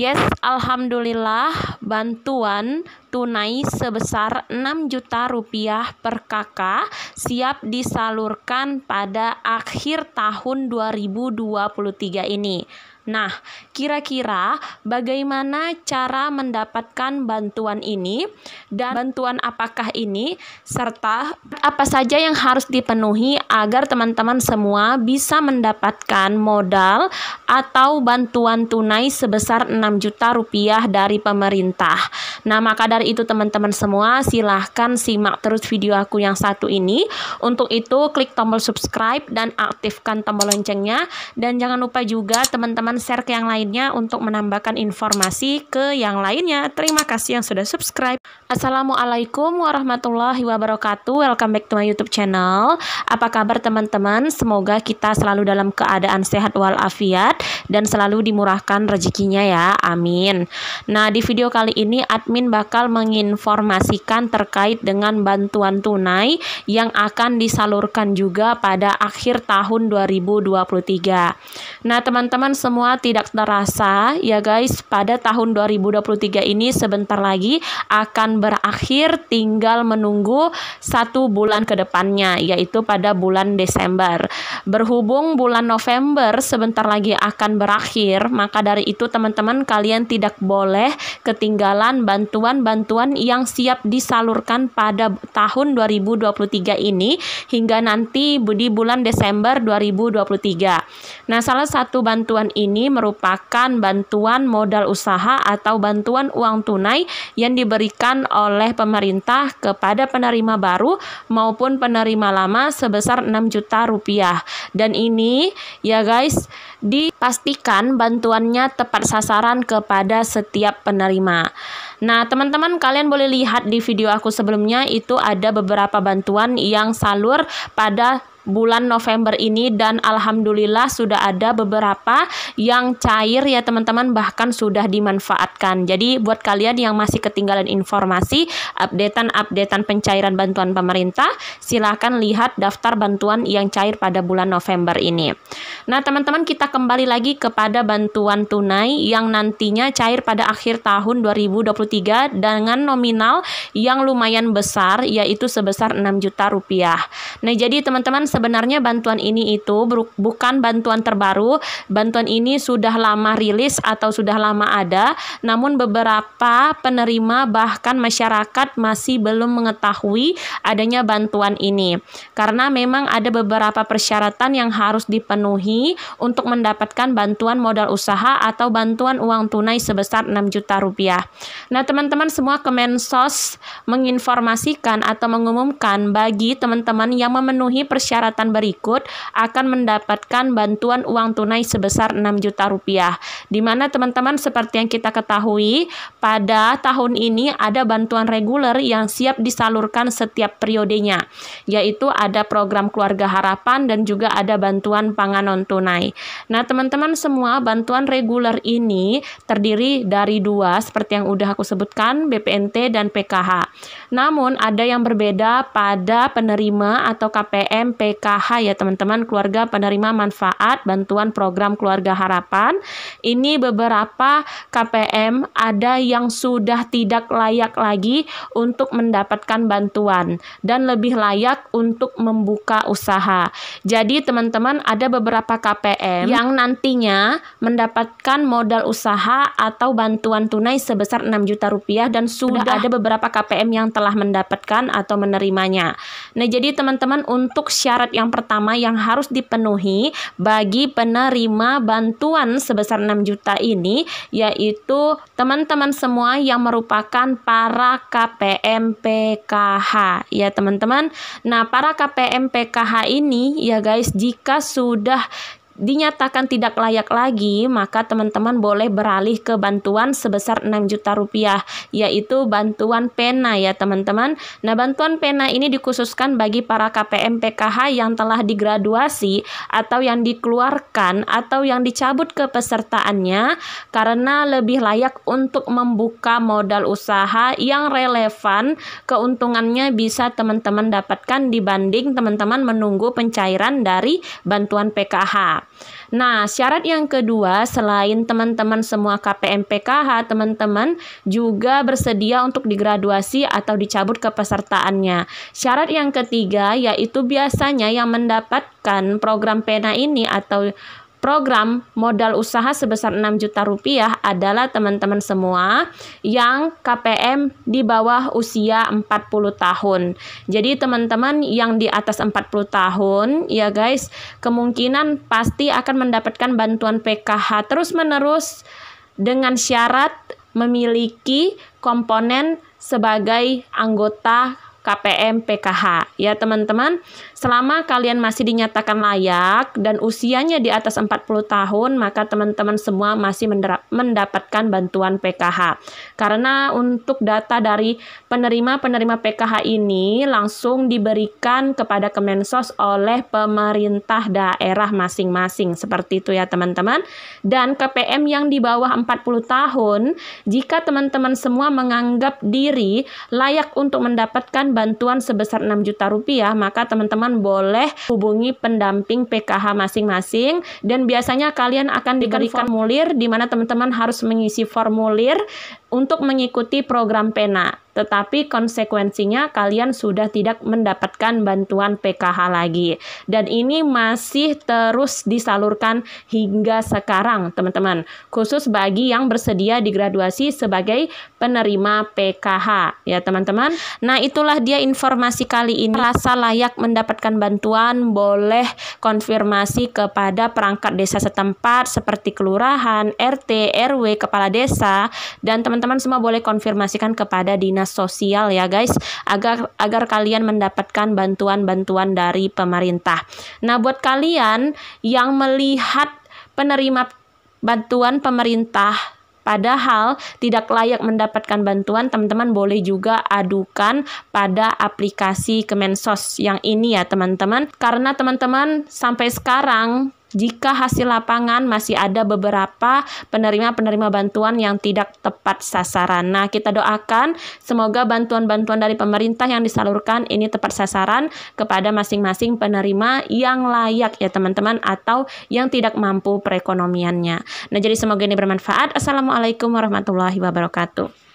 Yes, alhamdulillah bantuan tunai sebesar 6 juta rupiah per kakak siap disalurkan pada akhir tahun 2023 ini. Nah, kira-kira bagaimana cara mendapatkan bantuan ini dan bantuan apakah ini serta apa saja yang harus dipenuhi agar teman-teman semua bisa mendapatkan modal atau bantuan tunai sebesar 6 juta rupiah dari pemerintah. Nah, maka dari itu teman-teman semua silahkan simak terus video aku yang satu ini. Untuk itu klik tombol subscribe dan aktifkan tombol loncengnya dan jangan lupa juga teman-teman share ke yang lainnya untuk menambahkan informasi ke yang lainnya. Terima kasih yang sudah subscribe. Assalamualaikum warahmatullahi wabarakatuh. Welcome back to my YouTube channel. Apa kabar teman-teman? Semoga kita selalu dalam keadaan sehat walafiat dan selalu dimurahkan rezekinya ya. Amin. Nah, di video kali ini admin bakal menginformasikan terkait dengan bantuan tunai yang akan disalurkan juga pada akhir tahun 2023. Nah, teman-teman semua semua tidak terasa ya guys pada tahun 2023 ini sebentar lagi akan berakhir tinggal menunggu satu bulan ke depannya yaitu pada bulan Desember. Berhubung bulan November sebentar lagi akan berakhir maka dari itu teman-teman kalian tidak boleh ketinggalan bantuan-bantuan yang siap disalurkan pada tahun 2023 ini hingga nanti di bulan Desember 2023. Nah salah satu bantuan ini ini merupakan bantuan modal usaha atau bantuan uang tunai yang diberikan oleh pemerintah kepada penerima baru maupun penerima lama sebesar 6 juta rupiah. Dan ini ya guys, dipastikan bantuannya tepat sasaran kepada setiap penerima. Nah, teman-teman kalian boleh lihat di video aku sebelumnya itu ada beberapa bantuan yang salur pada bulan November ini dan alhamdulillah sudah ada beberapa yang cair ya teman-teman bahkan sudah dimanfaatkan. Jadi buat kalian yang masih ketinggalan informasi updatean-updatean pencairan bantuan pemerintah, silahkan lihat daftar bantuan yang cair pada bulan November ini. Nah, teman-teman kita kembali lagi kepada bantuan tunai yang nantinya cair pada akhir tahun 2023 dengan nominal yang lumayan besar yaitu sebesar 6 juta rupiah. Nah, jadi teman-teman sebenarnya bantuan ini itu bukan bantuan terbaru. Bantuan ini sudah lama rilis atau sudah lama ada, namun beberapa penerima bahkan masyarakat masih belum mengetahui adanya bantuan ini. Karena memang ada beberapa persyaratan yang harus dipenuhi untuk mendapatkan bantuan modal usaha atau bantuan uang tunai sebesar 6 juta rupiah. Nah, teman-teman semua Kemensos menginformasikan atau mengumumkan bagi teman-teman yang memenuhi persyaratan persyaratan berikut akan mendapatkan bantuan uang tunai sebesar 6 juta rupiah. Dimana teman-teman seperti yang kita ketahui, pada tahun ini ada bantuan reguler yang siap disalurkan setiap periodenya, yaitu ada program keluarga harapan dan juga ada bantuan pangan non tunai. Nah, teman-teman semua bantuan reguler ini terdiri dari dua seperti yang udah aku sebutkan, BPNT dan PKH. Namun ada yang berbeda pada penerima atau KPM, PKH ya teman-teman, keluarga penerima manfaat bantuan program keluarga harapan. Ini beberapa KPM ada yang sudah tidak layak lagi untuk mendapatkan bantuan dan lebih layak untuk membuka usaha. Jadi teman-teman ada beberapa KPM yang nantinya mendapatkan modal usaha atau bantuan tunai sebesar 6 juta rupiah dan sudah, ada beberapa KPM yang telah mendapatkan atau menerimanya. Nah, jadi teman-teman untuk syarat syarat yang pertama yang harus dipenuhi bagi penerima bantuan sebesar 6 juta ini yaitu teman-teman semua yang merupakan para KPM PKH ya teman-teman. Nah, para KPM PKH ini ya guys jika sudah dinyatakan tidak layak lagi, maka teman-teman boleh beralih ke bantuan sebesar 6 juta rupiah, yaitu bantuan pena ya teman-teman. Nah, bantuan pena ini dikhususkan bagi para KPM PKH yang telah digraduasi atau yang dikeluarkan atau yang dicabut kepesertaannya karena lebih layak untuk membuka modal usaha yang relevan keuntungannya bisa teman-teman dapatkan dibanding teman-teman menunggu pencairan dari bantuan PKH. Nah, syarat yang kedua selain teman-teman semua KPM PKH, teman-teman juga bersedia untuk digraduasi atau dicabut kepesertaannya. Syarat yang ketiga yaitu biasanya yang mendapatkan program PENA ini atau Program modal usaha sebesar 6 juta rupiah adalah teman-teman semua yang KPM di bawah usia 40 tahun. Jadi teman-teman yang di atas 40 tahun ya guys, kemungkinan pasti akan mendapatkan bantuan PKH terus-menerus dengan syarat memiliki komponen sebagai anggota KPM PKH. Ya teman-teman, selama kalian masih dinyatakan layak dan usianya di atas 40 tahun, maka teman-teman semua masih mendapatkan bantuan PKH. Karena untuk data dari penerima-penerima PKH ini langsung diberikan kepada Kemensos oleh pemerintah daerah masing-masing. Seperti itu ya teman-teman. Dan KPM yang di bawah 40 tahun, jika teman-teman semua menganggap diri layak untuk mendapatkan bantuan sebesar 6 juta rupiah, maka teman-teman boleh hubungi pendamping PKH masing-masing dan biasanya kalian akan diberikan formulir di mana teman-teman harus mengisi formulir untuk mengikuti program PENA, tetapi konsekuensinya kalian sudah tidak mendapatkan bantuan PKH lagi. Dan ini masih terus disalurkan hingga sekarang, teman-teman. Khusus bagi yang bersedia digraduasi sebagai penerima PKH, ya teman-teman. Nah, itulah dia informasi kali ini. Rasa layak mendapatkan bantuan boleh konfirmasi kepada perangkat desa setempat seperti kelurahan, RT, RW, kepala desa, dan teman-teman teman-teman semua boleh konfirmasikan kepada dinas sosial ya guys agar agar kalian mendapatkan bantuan-bantuan dari pemerintah. Nah, buat kalian yang melihat penerima bantuan pemerintah Padahal tidak layak mendapatkan bantuan, teman-teman boleh juga adukan pada aplikasi Kemensos yang ini ya teman-teman. Karena teman-teman sampai sekarang jika hasil lapangan masih ada beberapa penerima-penerima bantuan yang tidak tepat sasaran. Nah, kita doakan semoga bantuan-bantuan dari pemerintah yang disalurkan ini tepat sasaran kepada masing-masing penerima yang layak ya teman-teman atau yang tidak mampu perekonomiannya. Nah, jadi semoga ini bermanfaat. Assalamualaikum warahmatullahi wabarakatuh.